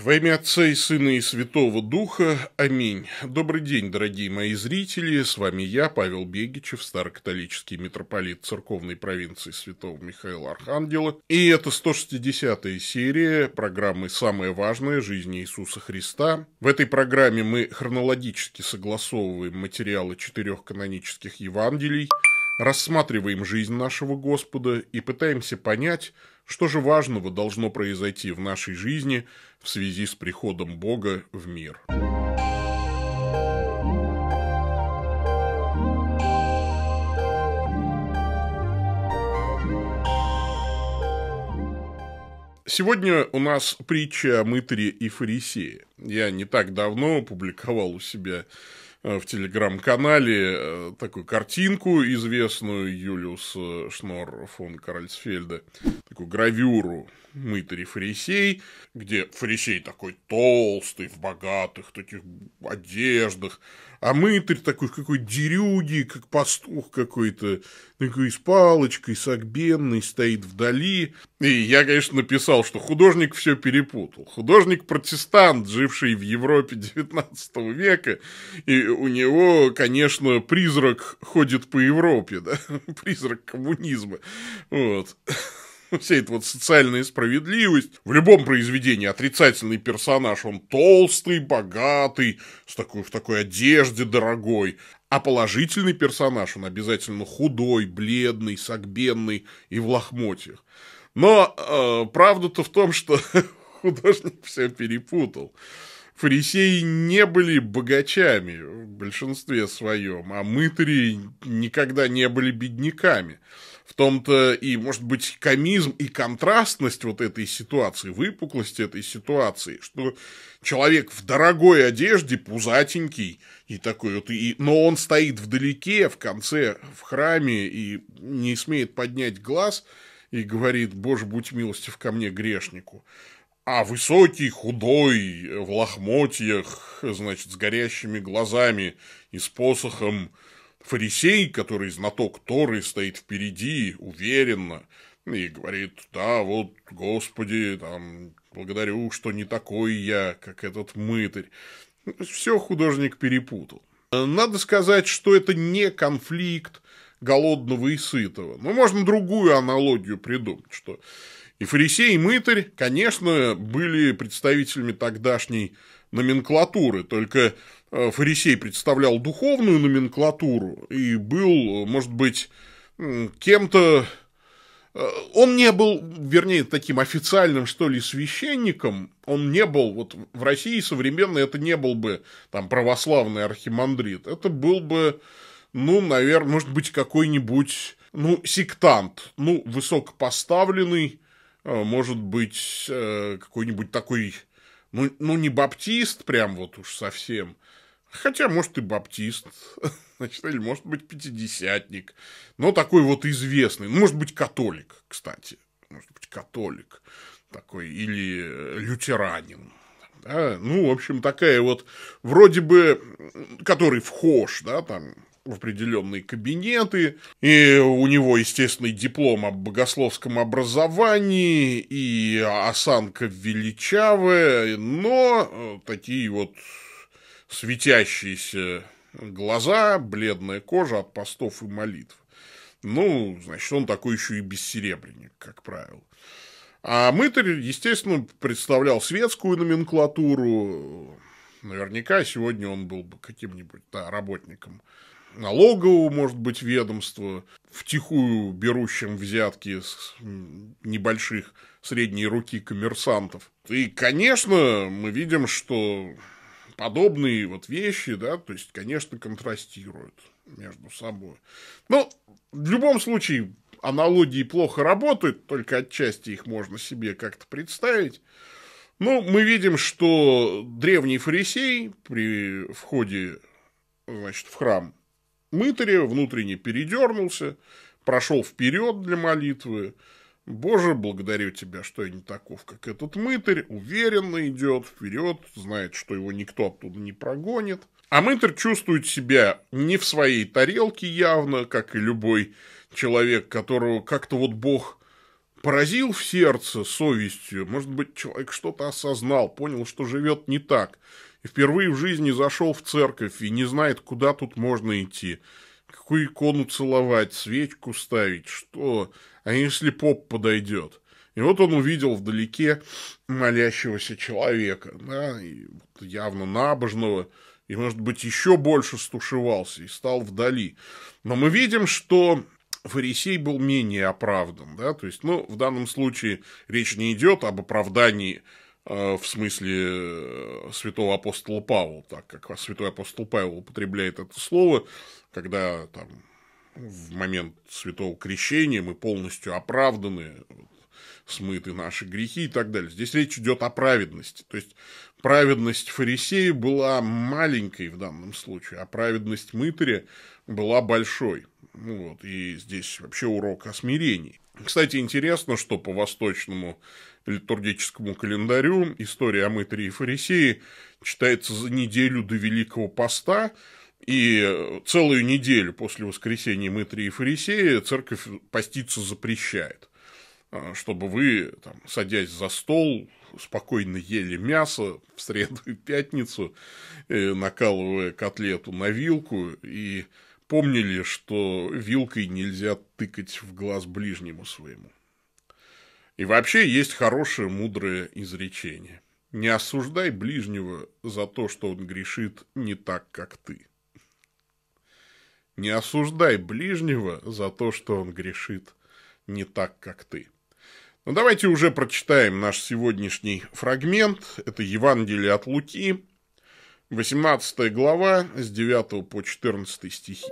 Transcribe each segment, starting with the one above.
Во имя Отца и Сына и Святого Духа. Аминь. Добрый день, дорогие мои зрители. С вами я, Павел Бегичев, старокатолический митрополит церковной провинции Святого Михаила Архангела. И это 160-я серия программы «Самое важное. Жизнь Иисуса Христа». В этой программе мы хронологически согласовываем материалы четырех канонических Евангелий – рассматриваем жизнь нашего Господа и пытаемся понять, что же важного должно произойти в нашей жизни в связи с приходом Бога в мир. Сегодня у нас притча о мытаре и фарисее. Я не так давно публиковал у себя Э, в телеграм-канале э, такую картинку известную Юлиус э, Шнор фон Каральсфельда, такую гравюру «Мытарь и фарисей», где фарисей такой толстый, в богатых таких одеждах, а мытарь такой, какой дерюги, как пастух какой-то, такой с палочкой, согбенный, стоит вдали. И я, конечно, написал, что художник все перепутал. Художник-протестант, живший в Европе 19 века, и у него, конечно, призрак ходит по Европе, да, призрак коммунизма. Вот. вся эта вот социальная справедливость. В любом произведении отрицательный персонаж, он толстый, богатый, с такой, в такой одежде дорогой. А положительный персонаж, он обязательно худой, бледный, согбенный и в лохмотьях. Но э, правда-то в том, что художник все перепутал. Фарисеи не были богачами в большинстве своем, а мытари никогда не были бедняками. В том-то и, может быть, комизм и контрастность вот этой ситуации, выпуклость этой ситуации, что человек в дорогой одежде, пузатенький и такой вот, и, но он стоит вдалеке, в конце, в храме и не смеет поднять глаз и говорит, «Боже, будь милостив ко мне, грешнику». А высокий, худой, в лохмотьях, значит, с горящими глазами и с посохом – Фарисей, который знаток Торы, стоит впереди, уверенно, и говорит, да, вот, Господи, там, благодарю, что не такой я, как этот мытарь. Все художник перепутал. Надо сказать, что это не конфликт голодного и сытого. Но можно другую аналогию придумать, что и фарисей, и мытарь, конечно, были представителями тогдашней номенклатуры, только Э, фарисей представлял духовную номенклатуру и был, может быть, кем-то... Э, он не был, вернее, таким официальным, что ли, священником. Он не был, вот в России современной это не был бы там православный архимандрит. Это был бы, ну, наверное, может быть, какой-нибудь, ну, сектант, ну, высокопоставленный, э, может быть, какой-нибудь такой ну, ну не баптист прям вот уж совсем. Хотя, может, и баптист. Значит, или, может быть, пятидесятник. Но такой вот известный. может быть, католик, кстати. Может быть, католик такой. Или лютеранин. Да? Ну, в общем, такая вот, вроде бы, который вхож, да, там, в определенные кабинеты, и у него, естественно, диплом о богословском образовании, и осанка величавая, но э, такие вот светящиеся глаза, бледная кожа от постов и молитв. Ну, значит, он такой еще и бессеребренник, как правило. А мытарь, естественно, представлял светскую номенклатуру. Наверняка сегодня он был бы каким-нибудь да, работником налогового, может быть, ведомства, втихую берущим взятки с небольших средней руки коммерсантов. И, конечно, мы видим, что подобные вот вещи, да, то есть, конечно, контрастируют между собой. Но ну, в любом случае аналогии плохо работают, только отчасти их можно себе как-то представить. Но ну, мы видим, что древний фарисей при входе значит, в храм мытаря, внутренне передернулся, прошел вперед для молитвы. Боже, благодарю тебя, что я не таков, как этот мытарь, уверенно идет вперед, знает, что его никто оттуда не прогонит. А мытарь чувствует себя не в своей тарелке явно, как и любой человек, которого как-то вот Бог поразил в сердце совестью. Может быть, человек что-то осознал, понял, что живет не так – и впервые в жизни зашел в церковь и не знает, куда тут можно идти. Какую икону целовать, свечку ставить, что? А если поп подойдет? И вот он увидел вдалеке молящегося человека, да, и явно набожного, и, может быть, еще больше стушевался и стал вдали. Но мы видим, что фарисей был менее оправдан, да, то есть, ну, в данном случае речь не идет об оправдании Э, в смысле э, святого апостола Павла, так как святой апостол Павел употребляет это слово, когда там в момент святого крещения мы полностью оправданы, смыты наши грехи и так далее. Здесь речь идет о праведности. То есть праведность фарисея была маленькой в данном случае, а праведность мытаря была большой. Ну вот. И здесь вообще урок о смирении. Кстати, интересно, что по восточному литургическому календарю история о мытаре и фарисее читается за неделю до Великого Поста, и э, целую неделю после воскресения мытаря и фарисея церковь поститься запрещает, э, чтобы вы, там, садясь за стол, спокойно ели мясо в среду и пятницу, э, накалывая котлету на вилку и помнили, что вилкой нельзя тыкать в глаз ближнему своему. И вообще есть хорошее мудрое изречение. Не осуждай ближнего за то, что он грешит не так, как ты. Не осуждай ближнего за то, что он грешит не так, как ты. Но ну, давайте уже прочитаем наш сегодняшний фрагмент. Это Евангелие от Луки, 18 глава с 9 по 14 стихи.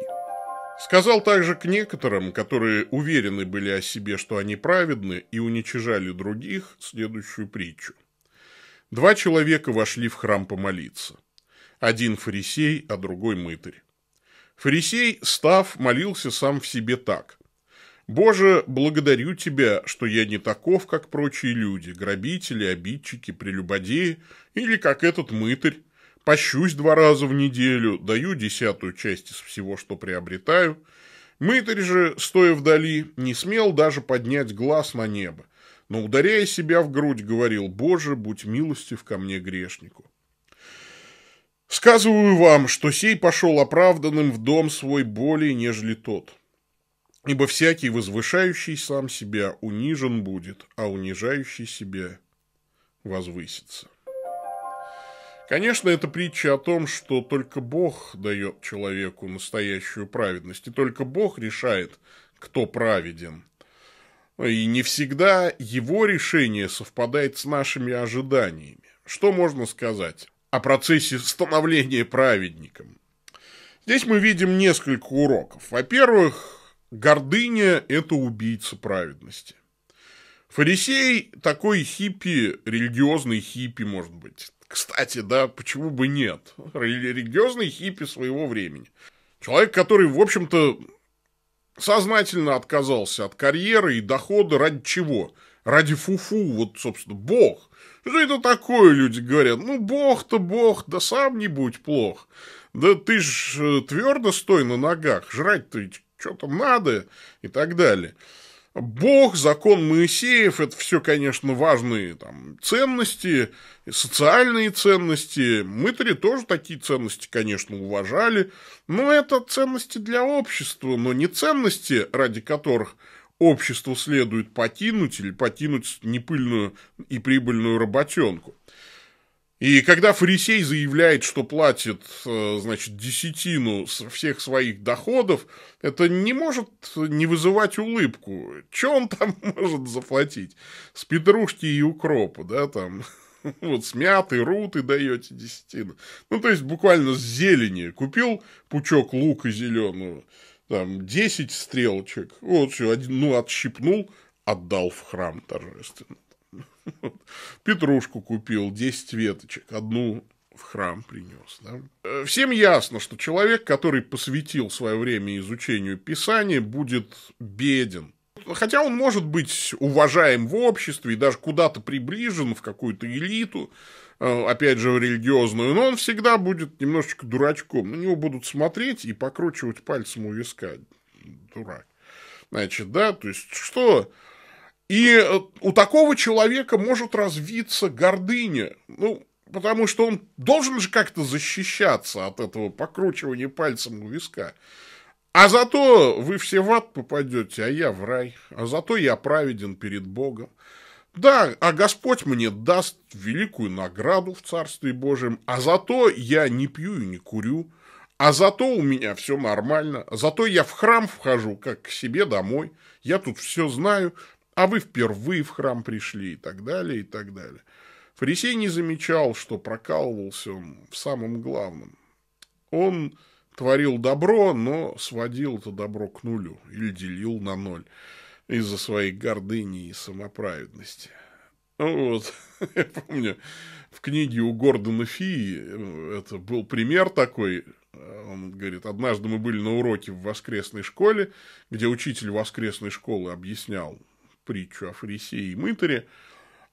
Сказал также к некоторым, которые уверены были о себе, что они праведны, и уничижали других, следующую притчу. Два человека вошли в храм помолиться. Один фарисей, а другой мытарь. Фарисей, став, молился сам в себе так. «Боже, благодарю Тебя, что я не таков, как прочие люди, грабители, обидчики, прелюбодеи, или как этот мытарь, пощусь два раза в неделю, даю десятую часть из всего, что приобретаю. Мытарь же, стоя вдали, не смел даже поднять глаз на небо, но, ударяя себя в грудь, говорил «Боже, будь милостив ко мне грешнику». Сказываю вам, что сей пошел оправданным в дом свой более, нежели тот. Ибо всякий, возвышающий сам себя, унижен будет, а унижающий себя возвысится. Конечно, это притча о том, что только Бог дает человеку настоящую праведность, и только Бог решает, кто праведен. И не всегда его решение совпадает с нашими ожиданиями. Что можно сказать о процессе становления праведником? Здесь мы видим несколько уроков. Во-первых, гордыня – это убийца праведности. Фарисей – такой хиппи, религиозный хиппи, может быть, кстати, да, почему бы нет? Религиозный хиппи своего времени. Человек, который, в общем-то, сознательно отказался от карьеры и дохода ради чего? Ради фуфу, вот, собственно, бог. Что это такое, люди говорят? Ну, бог-то бог, да сам не будь плох. Да ты ж э, твердо стой на ногах, жрать-то что-то надо и так далее. Бог, закон Моисеев, это все, конечно, важные там, ценности, социальные ценности. Мытари тоже такие ценности, конечно, уважали. Но это ценности для общества, но не ценности, ради которых обществу следует покинуть или покинуть непыльную и прибыльную работенку. И когда фарисей заявляет, что платит, э, значит, десятину со всех своих доходов, это не может не вызывать улыбку. Че он там может заплатить? С петрушки и укропа, да, там, вот с мяты, руты даете десятину. Ну, то есть, буквально с зелени. Купил пучок лука зеленого, там, десять стрелочек, вот все, один, ну, отщипнул, отдал в храм торжественно. Петрушку купил, 10 веточек, одну в храм принес. Да? Э, всем ясно, что человек, который посвятил свое время изучению Писания, будет беден. Хотя он может быть уважаем в обществе и даже куда-то приближен в какую-то элиту, э, опять же, в религиозную, но он всегда будет немножечко дурачком. На него будут смотреть и покручивать пальцем у виска. Дурак. Значит, да, то есть что? И э, у такого человека может развиться гордыня. Ну, потому что он должен же как-то защищаться от этого покручивания пальцем у виска. А зато вы все в ад попадете, а я в рай. А зато я праведен перед Богом. Да, а Господь мне даст великую награду в Царстве Божьем, а зато я не пью и не курю, а зато у меня все нормально, а зато я в храм вхожу, как к себе домой, я тут все знаю, а вы впервые в храм пришли и так далее, и так далее. Фарисей не замечал, что прокалывался он в самом главном. Он творил добро, но сводил это добро к нулю или делил на ноль из-за своей гордыни и самоправедности. Ну вот, я помню, в книге у Гордона Фии ну, это был пример такой, он говорит, однажды мы были на уроке в воскресной школе, где учитель воскресной школы объяснял притчу о фарисее и мытаре,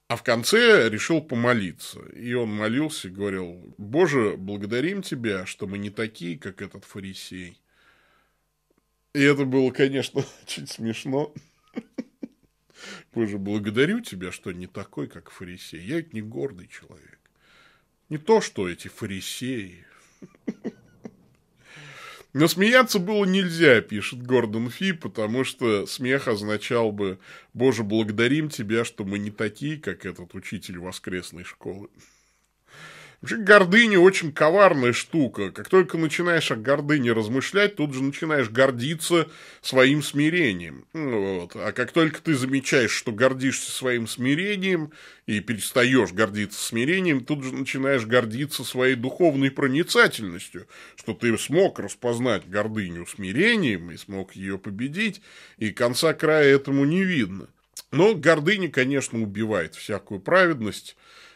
а в конце решил помолиться. И он молился, говорил, «Боже, благодарим Тебя, что мы не такие, как этот фарисей». И это было, конечно, чуть смешно. Боже, благодарю Тебя, что не такой, как фарисей. Я ведь не гордый человек. Не то, что эти фарисеи. Но смеяться было нельзя, пишет Гордон Фи, потому что смех означал бы «Боже, благодарим тебя, что мы не такие, как этот учитель воскресной школы». Вообще гордыня очень коварная штука. Как только начинаешь о гордыне размышлять, тут же начинаешь гордиться своим смирением. Ну вот. А как только ты замечаешь, что гордишься своим смирением и перестаешь гордиться смирением, тут же начинаешь гордиться своей духовной проницательностью, что ты смог распознать гордыню смирением и смог ее победить, и конца края этому не видно. Но гордыня, конечно, убивает всякую праведность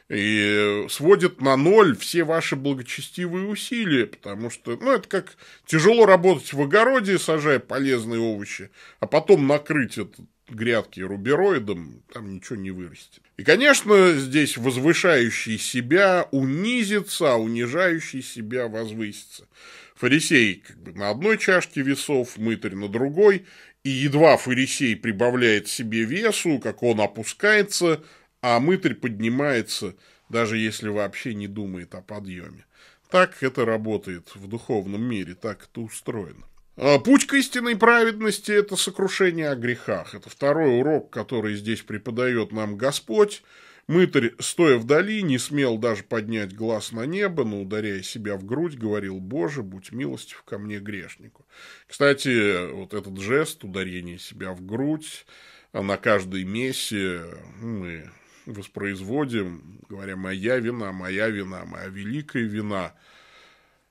и э, сводит на ноль все ваши благочестивые усилия, потому что, ну, это как тяжело работать в огороде, сажая полезные овощи, а потом накрыть этот грядки рубероидом, там ничего не вырастет. И, конечно, здесь возвышающий себя унизится, а унижающий себя возвысится. Фарисей как бы на одной чашке весов, мытарь на другой, и едва фарисей прибавляет себе весу, как он опускается – а мытарь поднимается, даже если вообще не думает о подъеме. Так это работает в духовном мире, так это устроено. А путь к истинной праведности – это сокрушение о грехах. Это второй урок, который здесь преподает нам Господь. Мытарь, стоя вдали, не смел даже поднять глаз на небо, но, ударяя себя в грудь, говорил «Боже, будь милостив ко мне, грешнику». Кстати, вот этот жест, ударение себя в грудь, а на каждой мессе мы воспроизводим, говоря «моя вина, моя вина, моя великая вина».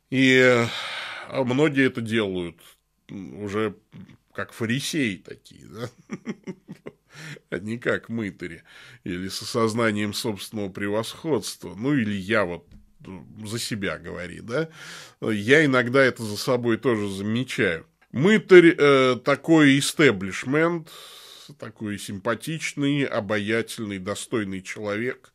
И а, многие это делают уже как фарисеи такие, да? а не как мытари, или с осознанием собственного превосходства, ну, или я вот э, за себя говори, да, я иногда это за собой тоже замечаю. Мытарь э, такой истеблишмент, такой симпатичный, обаятельный, достойный человек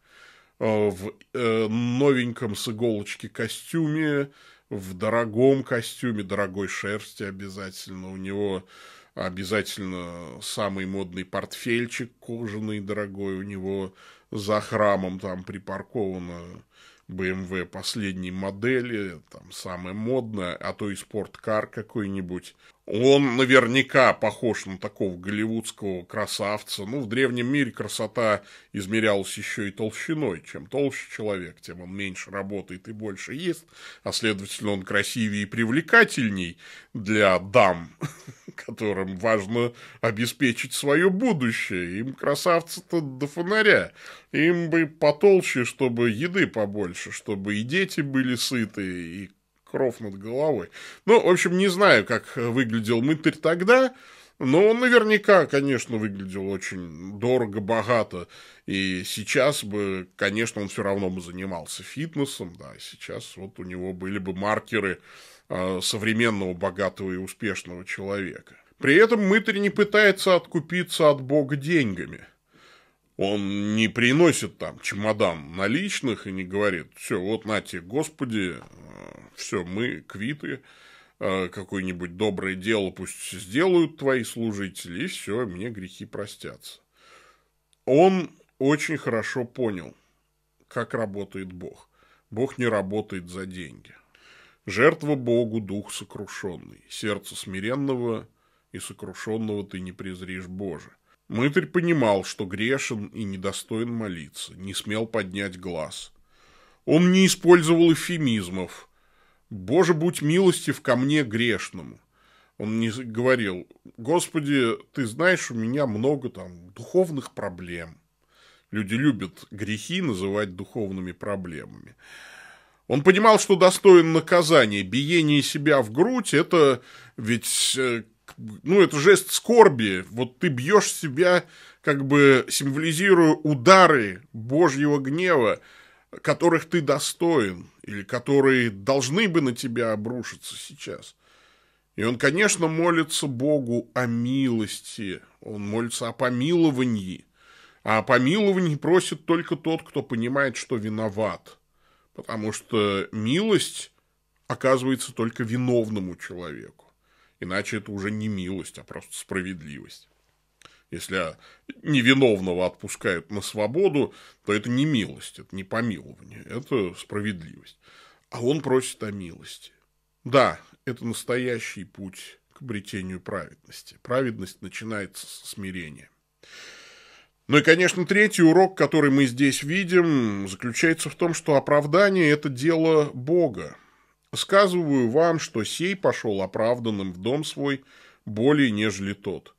э, в э, новеньком с иголочки костюме, в дорогом костюме, дорогой шерсти обязательно. У него обязательно самый модный портфельчик кожаный дорогой. У него за храмом там припарковано BMW эм последней модели, там самая модная, а то и спорткар какой-нибудь. Он наверняка похож на такого голливудского красавца. Ну, в древнем мире красота измерялась еще и толщиной. Чем толще человек, тем он меньше работает и больше ест, а следовательно, он красивее и привлекательней для дам, которым важно обеспечить свое будущее. Им красавцы-то до фонаря. Им бы потолще, чтобы еды побольше, чтобы и дети были сыты, и кров над головой. Ну, в общем, не знаю, как выглядел мытарь тогда, но он наверняка, конечно, выглядел очень дорого, богато. И сейчас бы, конечно, он все равно бы занимался фитнесом, да, сейчас вот у него были бы маркеры а, современного, богатого и успешного человека. При этом мытарь не пытается откупиться от Бога деньгами – он не приносит там чемодан наличных и не говорит, все, вот на тебе, Господи, э, все, мы квиты, э, какое-нибудь доброе дело пусть сделают твои служители, и все, мне грехи простятся. Он очень хорошо понял, как работает Бог. Бог не работает за деньги. Жертва Богу – дух сокрушенный. Сердце смиренного и сокрушенного ты не презришь Боже. Мытарь понимал, что грешен и недостоин молиться, не смел поднять глаз. Он не использовал эфемизмов. «Боже, будь милостив ко мне грешному!» Он не говорил, «Господи, ты знаешь, у меня много там духовных проблем». Люди любят грехи называть духовными проблемами. Он понимал, что достоин наказания. Биение себя в грудь – это ведь э, ну, это жест скорби. Вот ты бьешь себя, как бы символизируя удары Божьего гнева, которых ты достоин, или которые должны бы на тебя обрушиться сейчас. И он, конечно, молится Богу о милости, он молится о помиловании. А о помиловании просит только тот, кто понимает, что виноват. Потому что милость оказывается только виновному человеку. Иначе это уже не милость, а просто справедливость. Если а, невиновного отпускают на свободу, то это не милость, это не помилование, это справедливость. А он просит о милости. Да, это настоящий путь к обретению праведности. Праведность начинается со смирения. Ну и, конечно, третий урок, который мы здесь видим, заключается в том, что оправдание – это дело Бога. Сказываю вам, что сей пошел оправданным в дом свой более нежели тот,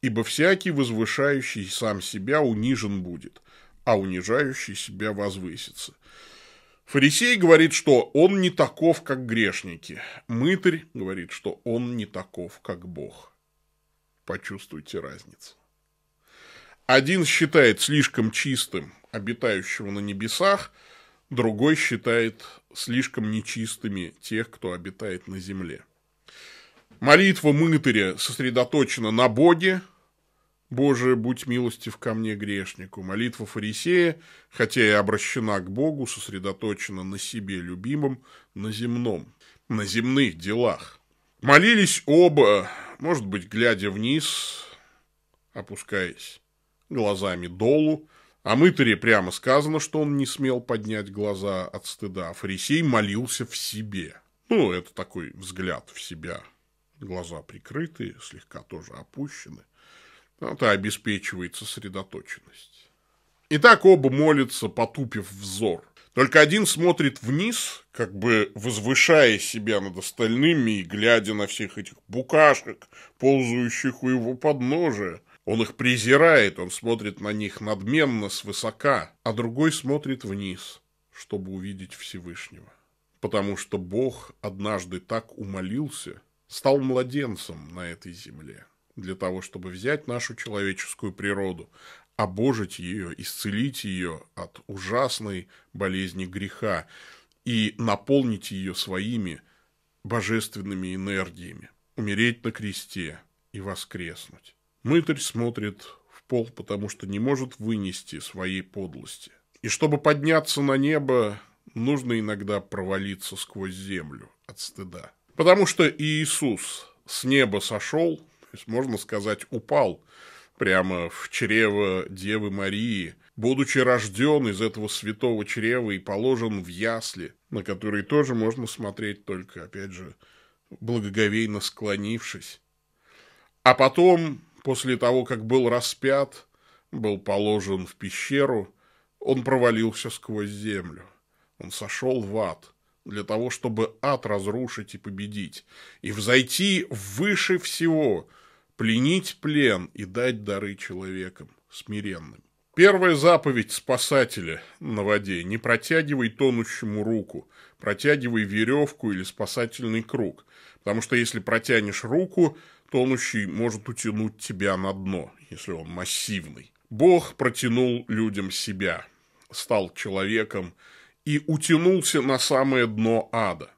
ибо всякий возвышающий сам себя унижен будет, а унижающий себя возвысится. Фарисей говорит, что он не таков, как грешники. Мытарь говорит, что он не таков, как Бог. Почувствуйте разницу. Один считает слишком чистым обитающего на небесах, другой считает слишком нечистыми тех, кто обитает на земле. Молитва мытаря сосредоточена на Боге. Боже, будь милостив ко мне, грешнику. Молитва фарисея, хотя и обращена к Богу, сосредоточена на себе любимом, на земном, на земных делах. Молились оба, может быть, глядя вниз, опускаясь глазами долу, а мытаре прямо сказано, что он не смел поднять глаза от стыда. Фарисей молился в себе. Ну, это такой взгляд в себя. Глаза прикрыты, слегка тоже опущены. Это обеспечивает сосредоточенность. Итак, оба молятся, потупив взор. Только один смотрит вниз, как бы возвышая себя над остальными и глядя на всех этих букашек, ползающих у его подножия, он их презирает, он смотрит на них надменно, свысока, а другой смотрит вниз, чтобы увидеть Всевышнего. Потому что Бог однажды так умолился, стал младенцем на этой земле, для того, чтобы взять нашу человеческую природу, обожить ее, исцелить ее от ужасной болезни греха и наполнить ее своими божественными энергиями, умереть на кресте и воскреснуть. Мытарь смотрит в пол, потому что не может вынести своей подлости. И чтобы подняться на небо, нужно иногда провалиться сквозь землю от стыда. Потому что Иисус с неба сошел, то есть, можно сказать, упал прямо в чрево Девы Марии, будучи рожден из этого святого чрева и положен в ясли, на которые тоже можно смотреть только, опять же, благоговейно склонившись. А потом После того, как был распят, был положен в пещеру, он провалился сквозь землю. Он сошел в ад для того, чтобы ад разрушить и победить, и взойти выше всего, пленить плен и дать дары человекам смиренным. Первая заповедь спасателя на воде – не протягивай тонущему руку, протягивай веревку или спасательный круг, потому что если протянешь руку – тонущий может утянуть тебя на дно, если он массивный. Бог протянул людям себя, стал человеком и утянулся на самое дно ада.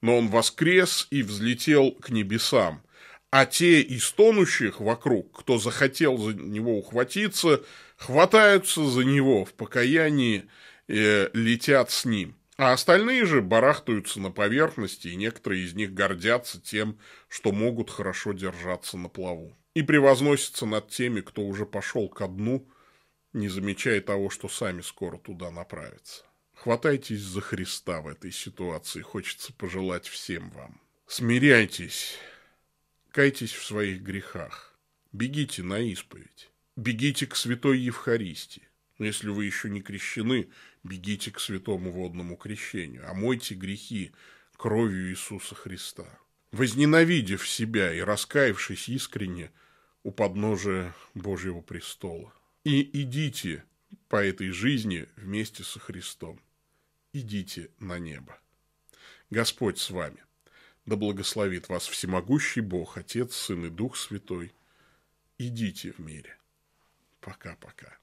Но он воскрес и взлетел к небесам, а те из тонущих вокруг, кто захотел за него ухватиться, хватаются за него в покаянии, и э, летят с ним. А остальные же барахтаются на поверхности, и некоторые из них гордятся тем, что могут хорошо держаться на плаву. И превозносятся над теми, кто уже пошел ко дну, не замечая того, что сами скоро туда направятся. Хватайтесь за Христа в этой ситуации, хочется пожелать всем вам. Смиряйтесь, кайтесь в своих грехах, бегите на исповедь, бегите к святой Евхаристии. Но если вы еще не крещены бегите к святому водному крещению, омойте грехи кровью Иисуса Христа. Возненавидев себя и раскаявшись искренне у подножия Божьего престола. И идите по этой жизни вместе со Христом. Идите на небо. Господь с вами. Да благословит вас всемогущий Бог, Отец, Сын и Дух Святой. Идите в мире. Пока-пока.